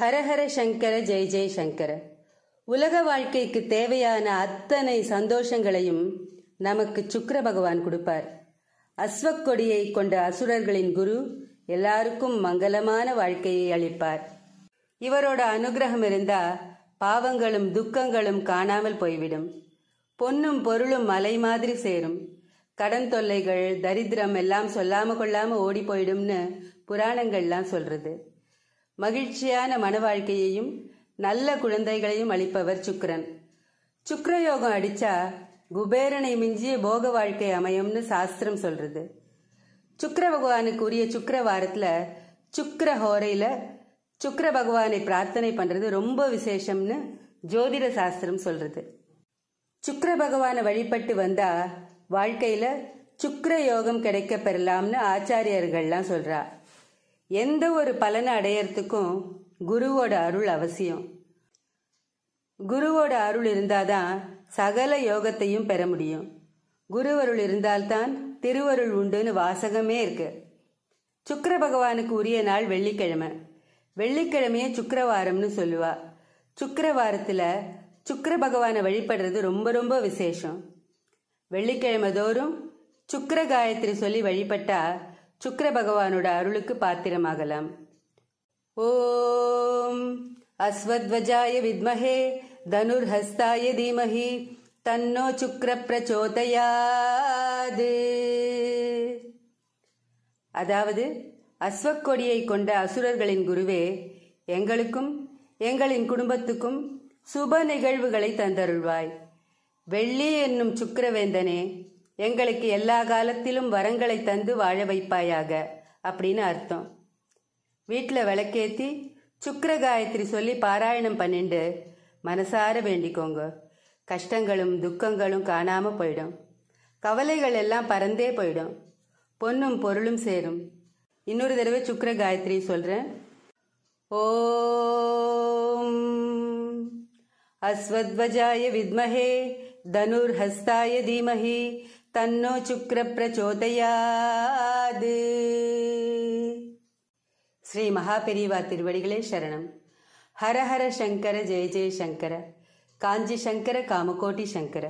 ஹரஹர சங்கர ஜெய் ஜெய் சங்கர உலக வாழ்க்கைக்கு தேவையான அத்தனை சந்தோஷங்களையும் நமக்கு சுக்கர பகவான் கொடுப்பார் அஸ்வக்கொடியை கொண்ட அசுரர்களின் குரு எல்லாருக்கும் மங்களமான வாழ்க்கையை அளிப்பார் இவரோட அனுகிரகம் இருந்தா பாவங்களும் துக்கங்களும் காணாமல் போய்விடும் பொன்னும் பொருளும் மலை மாதிரி சேரும் கடன் தொல்லைகள் தரித்திரம் எல்லாம் சொல்லாம கொள்ளாம ஓடி போயிடும்னு புராணங்கள்லாம் சொல்றது மகிழ்ச்சியான மன வாழ்க்கையையும் நல்ல குழந்தைகளையும் அளிப்பவர் சுக்கரன் சுக்கரயோகம் அடிச்சா குபேரனை மிஞ்சிய போக வாழ்க்கை அமையும்னு சாஸ்திரம் சொல்றது சுக்கர பகவானுக்கு உரிய சுக்கர வாரத்துல சுக்கர ஹோரையில சுக்கர பகவானை பிரார்த்தனை பண்றது ரொம்ப விசேஷம்னு ஜோதிட சாஸ்திரம் சொல்றது சுக்கர பகவானை வழிபட்டு வந்தா வாழ்க்கையில சுக்கர யோகம் கிடைக்க பெறலாம்னு ஆச்சாரியர்கள்லாம் சொல்றா எந்த ஒரு பலனை அடையறதுக்கும் குருவோட அருள் அவசியம் குருவோட அருள் இருந்தாதான் சகல யோகத்தையும் பெற முடியும் குருவருள் இருந்தால்தான் திருவருள் உண்டுன்னு வாசகமே இருக்கு சுக்கர பகவானுக்கு உரிய நாள் வெள்ளிக்கிழமை வெள்ளிக்கிழமையே சுக்கரவாரம்னு சொல்லுவா சுக்கரவாரத்தில் சுக்கர பகவானை வழிபடுறது ரொம்ப ரொம்ப விசேஷம் வெள்ளிக்கிழமை தோறும் சுக்கர காயத்ரி சொல்லி வழிபட்டா சுக்கர பகவானோட அருளுக்கு பாத்திரமாகலாம் ஓம் அஸ்வத்வஜாய வித்மஹே தனுர்ஹஸ்தாய தீமஹி தன்னோ சுக்கர பிரச்சோதையாது அதாவது அஸ்வக்கொடியை கொண்ட அசுரர்களின் குருவே எங்களுக்கும் எங்களின் குடும்பத்துக்கும் சுப நிகழ்வுகளை தந்தருள்வாய் வெள்ளி என்னும் சுக்கரவேந்தனே எங்களுக்கு எல்லா காலத்திலும் வரங்களை தந்து வாழ வைப்பாயாக அப்படின்னு அர்த்தம் வீட்டில் விளக்கேற்றி சுக்கர காயத்ரி சொல்லி பாராயணம் பண்ணிண்டு மனசார வேண்டிக்கோங்க கஷ்டங்களும் துக்கங்களும் காணாமல் போயிடும் கவலைகள் எல்லாம் பறந்தே போயிடும் பொன்னும் பொருளும் சேரும் இன்னொரு தடவை சுக்கர காயத்ரி சொல்கிறேன் ஓம் அஸ்வத்வஜாய வித்மஹே தனுர்ஹஸ்தாய தீமஹி तन्नो तन्नोचुक्रप्रचोदयादि श्रीमहाीवातिरुवळि शरणं हर हर शङ्कर जय जय शङ्कर कामकोटी शंकर।